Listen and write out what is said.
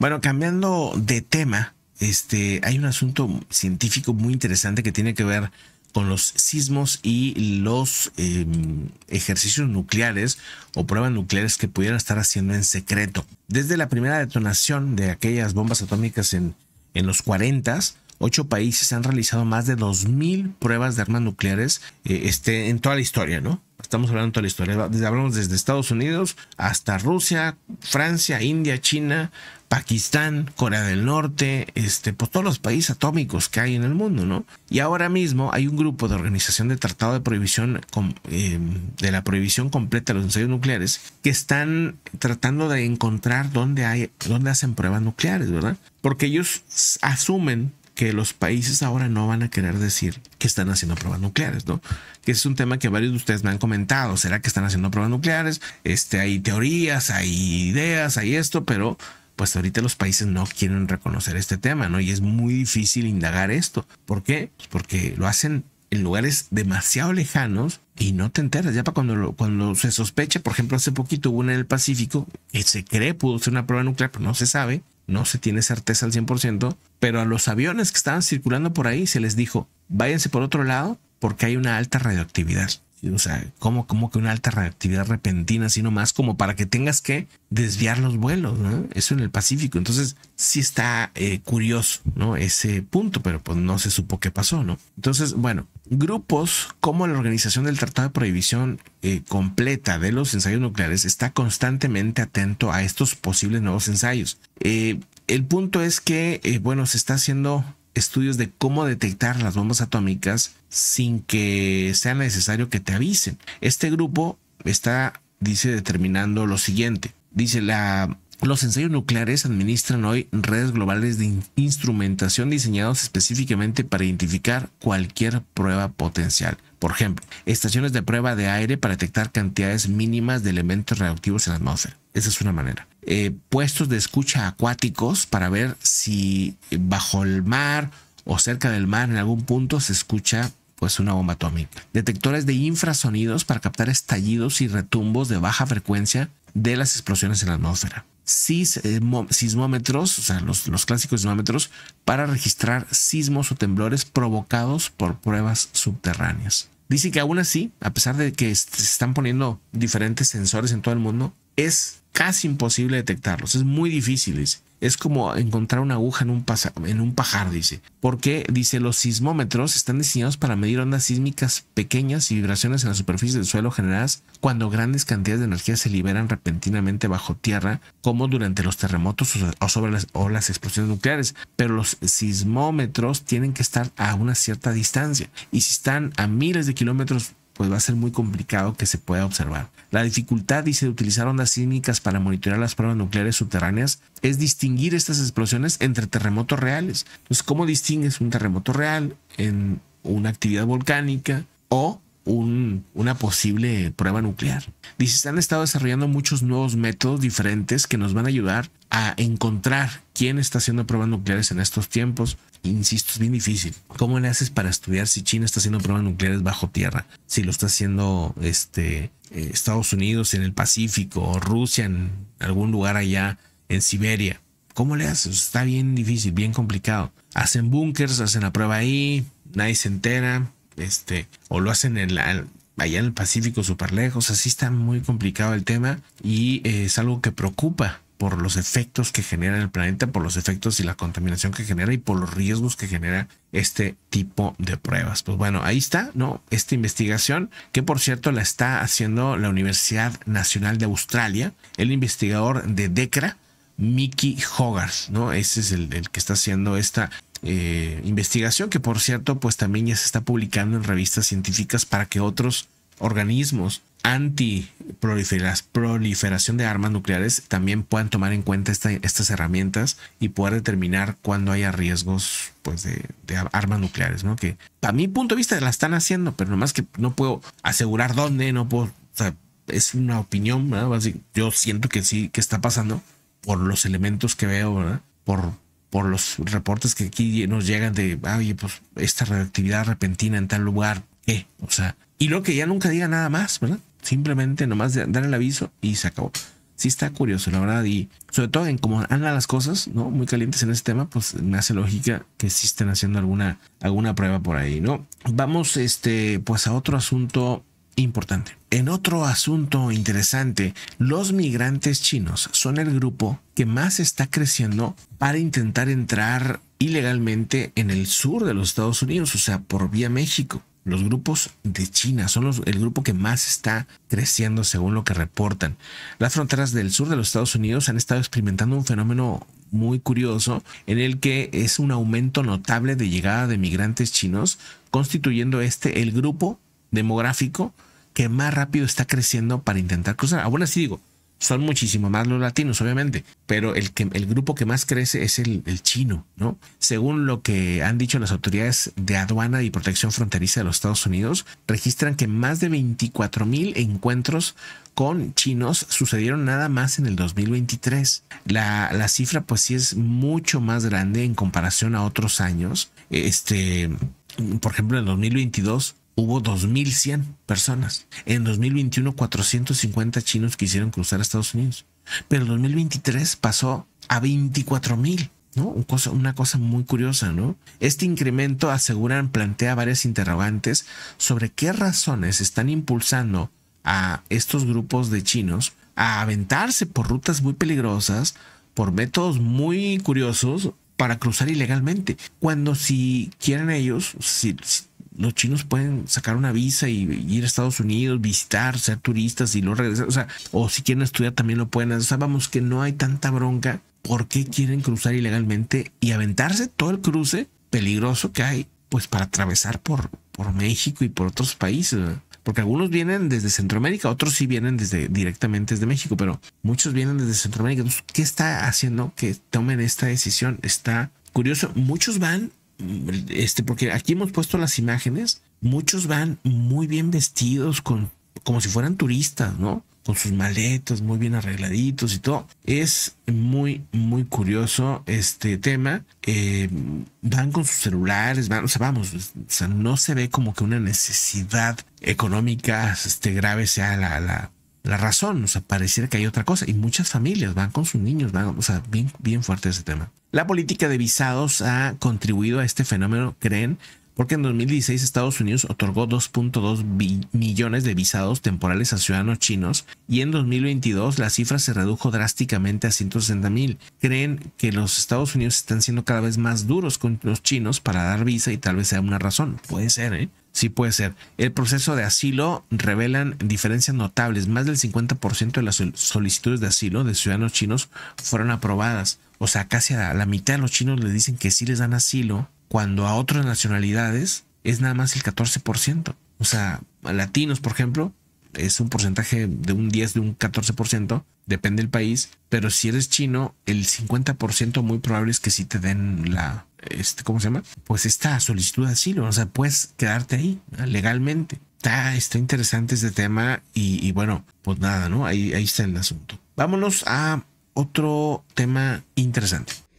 Bueno, cambiando de tema, este, hay un asunto científico muy interesante que tiene que ver con los sismos y los em, ejercicios nucleares o pruebas nucleares que pudieran estar haciendo en secreto. Desde la primera detonación de aquellas bombas atómicas en, en los 40s, ocho países han realizado más de 2.000 pruebas de armas nucleares eh, este, en toda la historia, ¿no? Estamos hablando de toda la historia. hablamos desde Estados Unidos hasta Rusia, Francia, India, China, Pakistán, Corea del Norte, este, pues todos los países atómicos que hay en el mundo, ¿no? Y ahora mismo hay un grupo de organización de tratado de prohibición, em, de la prohibición completa de los ensayos nucleares, que están tratando de encontrar dónde hay, dónde hacen pruebas nucleares, ¿verdad? Porque ellos asumen que los países ahora no van a querer decir que están haciendo pruebas nucleares, ¿no? Que es un tema que varios de ustedes me han comentado. ¿Será que están haciendo pruebas nucleares? Este, hay teorías, hay ideas, hay esto, pero pues ahorita los países no quieren reconocer este tema, ¿no? Y es muy difícil indagar esto. ¿Por qué? Pues porque lo hacen en lugares demasiado lejanos y no te enteras. Ya para cuando, cuando se sospecha, por ejemplo, hace poquito hubo una en el Pacífico, que eh, se cree pudo ser una prueba nuclear, pero no se sabe no se tiene certeza al 100%, pero a los aviones que estaban circulando por ahí se les dijo, váyanse por otro lado porque hay una alta radioactividad. O sea, como como que una alta reactividad repentina, así nomás, como para que tengas que desviar los vuelos, ¿no? Eso en el Pacífico. Entonces, sí está eh, curioso, ¿no? Ese punto, pero pues no se supo qué pasó, ¿no? Entonces, bueno, grupos como la Organización del Tratado de Prohibición eh, Completa de los Ensayos Nucleares está constantemente atento a estos posibles nuevos ensayos. Eh, el punto es que, bueno, se está haciendo estudios de cómo detectar las bombas atómicas sin que sea necesario que te avisen. Este grupo está, dice, determinando lo siguiente. Dice, la, los ensayos nucleares administran hoy redes globales de instrumentación diseñados específicamente para identificar cualquier prueba potencial. Por ejemplo, estaciones de prueba de aire para detectar cantidades mínimas de elementos reactivos en la atmósfera. Esa es una manera. Eh, puestos de escucha acuáticos para ver si bajo el mar o cerca del mar en algún punto se escucha pues una bomba atómica. Detectores de infrasonidos para captar estallidos y retumbos de baja frecuencia de las explosiones en la atmósfera. Eh, sismómetros, o sea, los, los clásicos sismómetros, para registrar sismos o temblores provocados por pruebas subterráneas. Dice que aún así, a pesar de que se están poniendo diferentes sensores en todo el mundo, es casi imposible detectarlos, es muy difícil, Es como encontrar una aguja en un, pajar, dice. Porque, dice, los sismómetros están diseñados para medir ondas sísmicas pequeñas y vibraciones en la superficie del suelo generadas cuando grandes cantidades de energía se liberan repentinamente bajo tierra, como durante los terremotos o sobre o las explosiones nucleares. Pero los sismómetros tienen que estar a una cierta distancia. Y si están a miles de kilómetros pues va a ser muy complicado que se pueda observar. La dificultad, dice, de utilizar ondas sísmicas para monitorear las pruebas nucleares subterráneas es distinguir estas explosiones entre terremotos reales. Entonces, ¿cómo distingues un terremoto real en una actividad volcánica o una posible prueba nuclear. Dice, se han estado desarrollando muchos nuevos métodos diferentes que nos van a ayudar a encontrar quién está haciendo pruebas nucleares en estos tiempos. Insisto, es bien difícil. ¿Cómo le haces para estudiar si China está haciendo pruebas nucleares bajo tierra? Si lo está haciendo este, eh, Estados Unidos en el Pacífico o Rusia en algún lugar allá en Siberia. ¿Cómo le haces? Está bien difícil, bien complicado. Hacen búnkers, hacen la prueba ahí, nadie se entera este, o lo hacen en allá en el Pacífico súper lejos, así está muy complicado el tema y eh, es algo que preocupa por los efectos que genera en el planeta, por los efectos y la contaminación que genera y por los riesgos que genera este tipo de pruebas. Pues bueno, ahí está, ¿no? Esta investigación, que por cierto la está haciendo la Universidad Nacional de Australia, el investigador de DECRA, Mickey Hogarth, ¿no? Ese es el, el que está haciendo esta eh, investigación, que por cierto, pues también ya se está publicando en revistas científicas para que otros organismos anti proliferación de armas nucleares también puedan tomar en cuenta estas herramientas y poder determinar cuando haya riesgos pues de, armas nucleares, ¿no? Que a mi punto de vista la están haciendo, pero nomás que no puedo asegurar dónde, no puedo, es una opinión, yo siento que sí, que está pasando por los elementos que veo, ¿verdad? Por por los reportes que aquí nos llegan de, oye, pues esta reactividad repentina en tal lugar, ¿qué? O sea, y lo que ya nunca diga nada más, ¿verdad? Simplemente nomás dar el aviso y se acabó. Sí está curioso, la verdad, y sobre todo en cómo andan las cosas, ¿no? Muy calientes en este tema, pues me hace lógica que sí estén haciendo alguna, alguna prueba por ahí, ¿no? Vamos, este, pues a otro asunto importante. En otro asunto interesante, los migrantes chinos son el grupo que más está creciendo para intentar entrar ilegalmente en el sur de los Estados Unidos, o sea, por vía México. Los grupos de China son los, el grupo que más está creciendo según lo que reportan. Las fronteras del sur de los Estados Unidos han estado experimentando un fenómeno muy curioso en el que es un aumento notable de llegada de migrantes chinos, constituyendo este el grupo demográfico que más rápido está creciendo para intentar cruzar. Aún así digo, son muchísimo más los latinos, obviamente, pero el, que, el grupo que más crece es el, chino, ¿no? Según lo que han dicho las autoridades de aduana y protección fronteriza de los Estados Unidos, registran que más de 24 mil encuentros con chinos sucedieron nada más en el 2023. La, la cifra pues sí es mucho más grande en comparación a otros años. Este, por ejemplo, en el 2022 hubo 2.100 personas. En 2021, 450 chinos quisieron cruzar a Estados Unidos. Pero en 2023 pasó a 24.000. ¿No? Una, cosa, muy curiosa, ¿no? Este incremento, aseguran, plantea varias interrogantes sobre qué razones están impulsando a estos grupos de chinos a aventarse por rutas muy peligrosas, por métodos muy curiosos para cruzar ilegalmente, cuando si quieren ellos, si los chinos pueden sacar una visa y, ir a Estados Unidos, visitar, ser turistas y no regresar. O sea, o si quieren estudiar también lo pueden hacer. O vamos, que no hay tanta bronca. ¿Por qué quieren cruzar ilegalmente y aventarse todo el cruce peligroso que hay? Pues para atravesar por, por México y por otros países. Porque algunos vienen desde Centroamérica, otros sí vienen desde directamente desde México, pero muchos vienen desde Centroamérica. ¿qué está haciendo que tomen esta decisión? Está curioso. Muchos van este, porque aquí hemos puesto las imágenes, muchos van muy bien vestidos, con, como si fueran turistas, ¿no? Con sus maletas muy bien arregladitos y todo. Es muy, muy curioso este tema. Eh, van con sus celulares, van, sea, vamos, no se ve como que una necesidad económica este, grave sea la, la, la razón, o sea, pareciera que hay otra cosa. Y muchas familias van con sus niños, van, o sea, bien, bien fuerte ese tema. La política de visados ha contribuido a este fenómeno, creen, porque en 2016 Estados Unidos otorgó 2.2 millones de visados temporales a ciudadanos chinos y en 2022 la cifra se redujo drásticamente a 160 mil. Creen que los Estados Unidos están siendo cada vez más duros con los chinos para dar visa y tal vez sea una razón. Puede ser, ¿eh? Sí puede ser. El proceso de asilo revelan diferencias notables. Más del 50% de las solicitudes de asilo de ciudadanos chinos fueron aprobadas. O sea, casi a la mitad de los chinos les dicen que sí les dan asilo, cuando a otras nacionalidades es nada más el 14%. O sea, latinos, por ejemplo, es un porcentaje de un 10, de un 14%, depende del país, pero si eres chino, el 50% muy probable es que si te den la, este, ¿cómo se llama? Pues esta solicitud de asilo, o sea, puedes quedarte ahí legalmente. Está, está interesante este tema y, bueno, pues nada, ¿no? Ahí, ahí está el asunto. Vámonos a otro tema interesante.